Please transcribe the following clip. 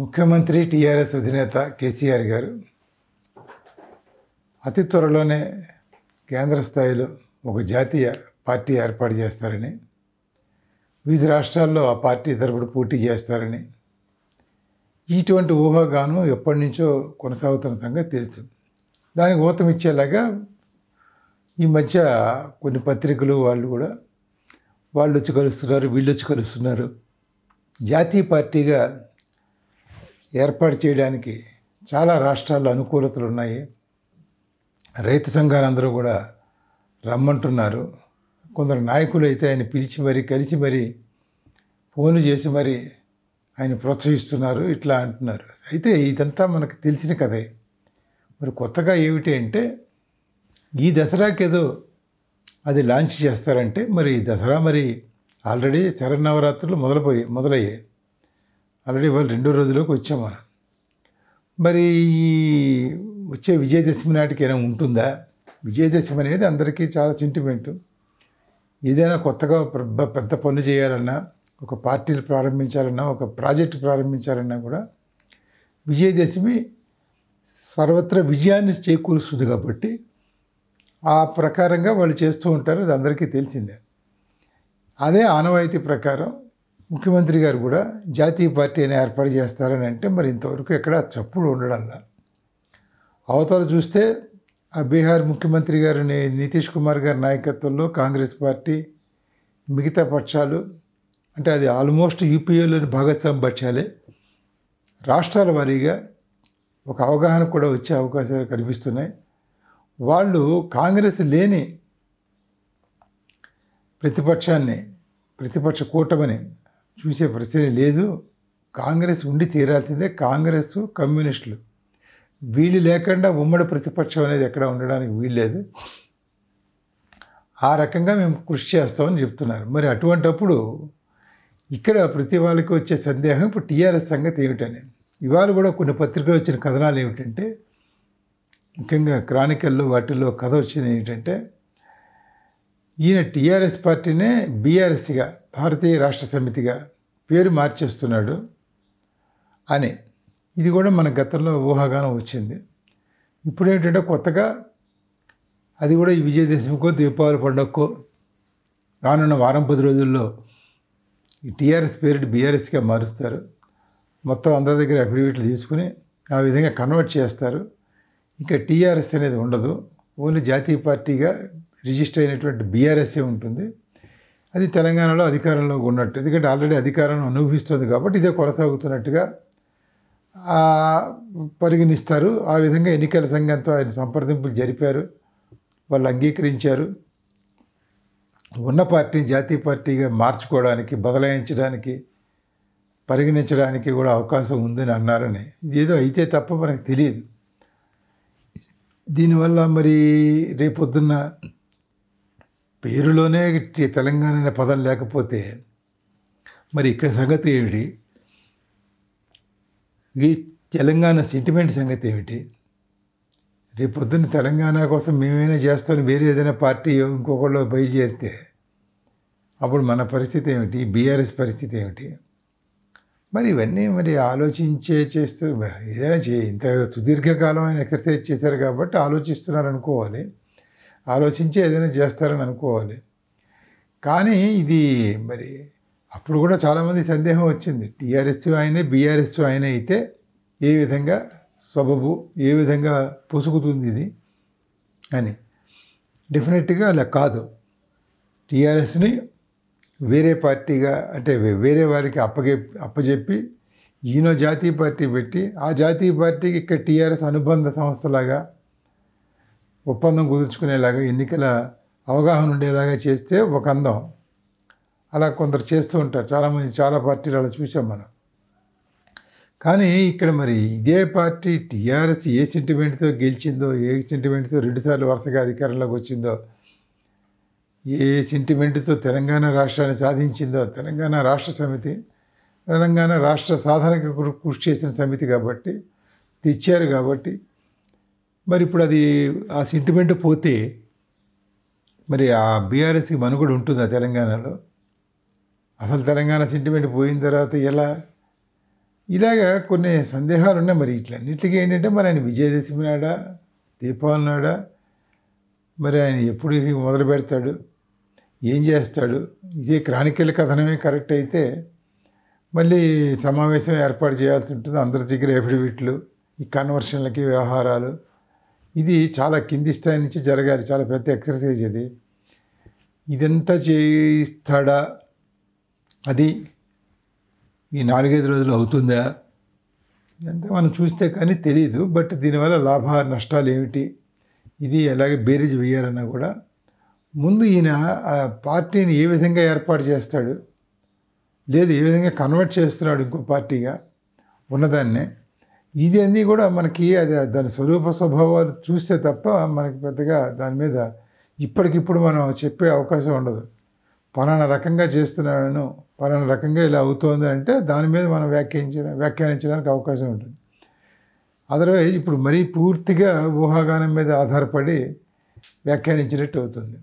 ముఖ్యమంత్రి టీఆర్ఎస్ అధినేత కేసీఆర్ గారు అతి త్వరలోనే కేంద్ర స్థాయిలో ఒక జాతీయ పార్టీ ఏర్పాటు చేస్తారని వివిధ రాష్ట్రాల్లో ఆ పార్టీ తరపున పోటీ చేస్తారని ఇటువంటి ఊహాగానం ఎప్పటి నుంచో కొనసాగుతున్న సంగతి తెలుసు దానికి ఊతమిచ్చేలాగా ఈ మధ్య కొన్ని పత్రికలు వాళ్ళు కూడా వాళ్ళు వచ్చి కలుస్తున్నారు వీళ్ళు వచ్చి కలుస్తున్నారు జాతీయ పార్టీగా ఏర్పాటు చేయడానికి చాలా రాష్ట్రాల్లో అనుకూలతలు ఉన్నాయి రైతు సంఘాలందరూ కూడా రమ్మంటున్నారు కొందరు నాయకులు అయితే ఆయన పిలిచి మరీ కలిసి మరీ ఫోన్లు చేసి మరీ ఆయన ప్రోత్సహిస్తున్నారు ఇట్లా అంటున్నారు అయితే ఇదంతా మనకు తెలిసిన కథే మరి కొత్తగా ఏమిటి అంటే ఈ దసరాకేదో అది లాంచ్ చేస్తారంటే మరి దసరా మరి ఆల్రెడీ నవరాత్రులు మొదలుపోయి మొదలయ్యాయి ఆల్రెడీ వాళ్ళు రెండో రోజులోకి వచ్చాము మరి ఈ వచ్చే విజయదశమి నాటికి ఏమైనా ఉంటుందా విజయదశమి అనేది అందరికీ చాలా సెంటిమెంటు ఏదైనా కొత్తగా పెద్ద పనులు చేయాలన్నా ఒక పార్టీలు ప్రారంభించాలన్నా ఒక ప్రాజెక్టు ప్రారంభించాలన్నా కూడా విజయదశమి సర్వత్రా విజయాన్ని చేకూరుస్తుంది కాబట్టి ఆ ప్రకారంగా వాళ్ళు చేస్తూ ఉంటారు అది అందరికీ తెలిసిందే అదే ఆనవాయితీ ప్రకారం ముఖ్యమంత్రి గారు కూడా జాతీయ పార్టీని ఏర్పాటు చేస్తారని అంటే మరి ఇంతవరకు ఎక్కడ చప్పుడు దాని అవతల చూస్తే ఆ బీహార్ ముఖ్యమంత్రి గారిని నితీష్ కుమార్ గారి నాయకత్వంలో కాంగ్రెస్ పార్టీ మిగతా పక్షాలు అంటే అది ఆల్మోస్ట్ యూపీఏలోని భాగస్వామి పక్షాలే రాష్ట్రాల వారీగా ఒక అవగాహన కూడా వచ్చే అవకాశాలు కనిపిస్తున్నాయి వాళ్ళు కాంగ్రెస్ లేని ప్రతిపక్షాన్ని ప్రతిపక్ష కూటమిని చూసే పరిస్థితి లేదు కాంగ్రెస్ ఉండి తీరాల్సిందే కాంగ్రెస్ కమ్యూనిస్టులు వీళ్ళు లేకుండా ఉమ్మడి ప్రతిపక్షం అనేది ఎక్కడ ఉండడానికి వీల్లేదు ఆ రకంగా మేము కృషి చేస్తామని చెప్తున్నారు మరి అటువంటప్పుడు ఇక్కడ ప్రతి వాళ్ళకి వచ్చే సందేహం ఇప్పుడు టీఆర్ఎస్ సంగతి ఏమిటని ఇవాళ కూడా కొన్ని పత్రికలు వచ్చిన కథనాలు ఏమిటంటే ముఖ్యంగా క్రానికల్లో వాటిల్లో కథ వచ్చింది ఏంటంటే ఈయన టీఆర్ఎస్ పార్టీనే బీఆర్ఎస్గా భారతీయ రాష్ట్ర సమితిగా పేరు మార్చేస్తున్నాడు అని ఇది కూడా మన గతంలో ఊహాగానం వచ్చింది ఇప్పుడు ఏంటంటే కొత్తగా అది కూడా ఈ విజయదశమికో దీపావళి పండుగకో రానున్న వారం పది రోజుల్లో ఈ టీఆర్ఎస్ పేరు బీఆర్ఎస్గా మారుస్తారు మొత్తం అందరి దగ్గర అఫిడవిట్లు తీసుకుని ఆ విధంగా కన్వర్ట్ చేస్తారు ఇంకా టీఆర్ఎస్ అనేది ఉండదు ఓన్లీ జాతీయ పార్టీగా రిజిస్టర్ అయినటువంటి బీఆర్ఎస్ఏ ఉంటుంది అది తెలంగాణలో అధికారంలో ఉన్నట్టు ఎందుకంటే ఆల్రెడీ అధికారం అనుభవిస్తుంది కాబట్టి ఇదే కొనసాగుతున్నట్టుగా పరిగణిస్తారు ఆ విధంగా ఎన్నికల సంఘంతో ఆయన సంప్రదింపులు జరిపారు వాళ్ళు అంగీకరించారు ఉన్న పార్టీని జాతీయ పార్టీగా మార్చుకోవడానికి బదలాయించడానికి పరిగణించడానికి కూడా అవకాశం ఉందని అన్నారని ఏదో అయితే తప్ప మనకు తెలియదు దీనివల్ల మరి రేపొద్దున్న పేరులోనే తెలంగాణ అనే పదం లేకపోతే మరి ఇక్కడ సంగతి ఏమిటి ఈ తెలంగాణ సెంటిమెంట్ సంగతి ఏమిటి పొద్దున్న తెలంగాణ కోసం మేమైనా చేస్తాను వేరే ఏదైనా పార్టీ ఇంకొకళ్ళు బయలుదేరితే అప్పుడు మన పరిస్థితి ఏమిటి బీఆర్ఎస్ పరిస్థితి ఏమిటి మరి ఇవన్నీ మరి ఆలోచించే చేస్తారు ఏదైనా చే ఇంత సుదీర్ఘకాలమైన ఎక్సర్సైజ్ చేశారు కాబట్టి ఆలోచిస్తున్నారు అనుకోవాలి ఆలోచించి ఏదైనా చేస్తారని అనుకోవాలి కానీ ఇది మరి అప్పుడు కూడా చాలామంది సందేహం వచ్చింది టీఆర్ఎస్ ఆయనే బీఆర్ఎస్ ఆయన అయితే ఏ విధంగా సబబు ఏ విధంగా పుసుకుతుంది ఇది అని డెఫినెట్గా అలా కాదు టీఆర్ఎస్ని వేరే పార్టీగా అంటే వేరే వారికి అప్పగే అప్పజెప్పి ఈయన జాతీయ పార్టీ పెట్టి ఆ జాతీయ పార్టీకి ఇక్కడ టీఆర్ఎస్ అనుబంధ సంస్థలాగా ఒప్పందం కుదుర్చుకునేలాగా ఎన్నికల అవగాహన ఉండేలాగా చేస్తే ఒక అందం అలా కొందరు చేస్తూ ఉంటారు చాలామంది చాలా పార్టీలు అలా చూసాం మనం కానీ ఇక్కడ మరి ఇదే పార్టీ టీఆర్ఎస్ ఏ సెంటిమెంట్తో గెలిచిందో ఏ సెంటిమెంట్తో రెండుసార్లు వరుసగా అధికారంలోకి వచ్చిందో ఏ సెంటిమెంట్తో తెలంగాణ రాష్ట్రాన్ని సాధించిందో తెలంగాణ రాష్ట్ర సమితి తెలంగాణ రాష్ట్ర సాధనకు కృషి చేసిన సమితి కాబట్టి తెచ్చారు కాబట్టి మరి ఇప్పుడు అది ఆ సెంటిమెంట్ పోతే మరి ఆ బీఆర్ఎస్కి మనుగడ ఉంటుందా తెలంగాణలో అసలు తెలంగాణ సెంటిమెంట్ పోయిన తర్వాత ఎలా ఇలాగా కొన్ని సందేహాలు ఉన్నాయి మరి ఇట్లన్నిటికీ ఏంటంటే మరి ఆయన విజయదశమి నాడా దీపావళి నాడా మరి ఆయన ఎప్పుడు మొదలు పెడతాడు ఏం చేస్తాడు ఇదే క్రానికల్ కథనమే కరెక్ట్ అయితే మళ్ళీ సమావేశం ఏర్పాటు చేయాల్సి ఉంటుంది అందరి దగ్గర ఎఫిడవిట్లు ఈ కన్వర్షన్లకి వ్యవహారాలు ఇది చాలా కింది స్థాయి నుంచి జరగాలి చాలా పెద్ద ఎక్సర్సైజ్ ఇది ఇదంతా చేయిస్తాడా అది ఈ నాలుగైదు రోజులు అవుతుందా ఇదంతా మనం చూస్తే కానీ తెలియదు బట్ దీనివల్ల లాభ నష్టాలు ఏమిటి ఇది ఎలాగే బేరీజ్ వేయాలన్నా కూడా ముందు ఈయన ఆ పార్టీని ఏ విధంగా ఏర్పాటు చేస్తాడు లేదు ఏ విధంగా కన్వర్ట్ చేస్తున్నాడు ఇంకో పార్టీగా ఉన్నదాన్నే ఇది అన్నీ కూడా మనకి అది దాని స్వరూప స్వభావాలు చూస్తే తప్ప మనకి పెద్దగా దాని మీద ఇప్పటికిప్పుడు మనం చెప్పే అవకాశం ఉండదు పలానా రకంగా చేస్తున్నాను పలానా రకంగా ఇలా అవుతోంది అంటే దాని మీద మనం వ్యాఖ్యానించడం వ్యాఖ్యానించడానికి అవకాశం ఉంటుంది అదర్వైజ్ ఇప్పుడు మరీ పూర్తిగా ఊహాగానం మీద ఆధారపడి వ్యాఖ్యానించినట్టు అవుతుంది